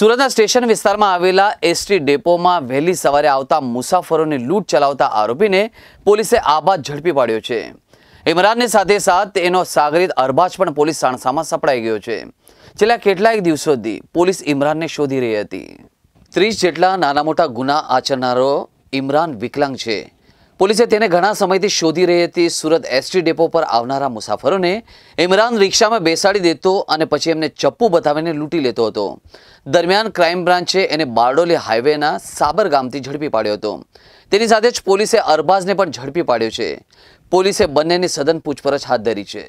સુરતના સ્ટેશન વિસ્તારમાં આવેલા એસટી ડેપોમાં વહેલી સવારે આવતા મુસાફરોને લૂંટ ચલાવતા આરોપીને પોલીસે આબાદ ઝડપી પાડ્યો છે ઇમરાનની સાથે સાથ એનો સાગરીત અરબાજ પણ પોલીસ સાણસામાં સપડાઈ ગયો છે છેલ્લા કેટલાક દિવસોથી પોલીસ ઇમરાનને શોધી રહી હતી ત્રીસ જેટલા નાના મોટા ગુના આચરનારો ઇમરાન વિકલાંગ છે પોલીસે તેને ઘણા સમયથી શોધી રહી હતી સુરત એસટી ડેપો પર આવનારા મુસાફરોને ઇમરાન રિક્ષામાં બેસાડી દેતો અને પછી એમને ચપ્પુ બતાવીને લૂંટી લેતો હતો દરમિયાન ક્રાઇમ બ્રાન્ચે એને બારડોલી હાઈવેના સાબર ગામથી ઝડપી પાડ્યો હતો તેની સાથે જ પોલીસે અરબાઝને પણ ઝડપી પાડ્યો છે પોલીસે બંનેની સઘન પૂછપરછ હાથ ધરી છે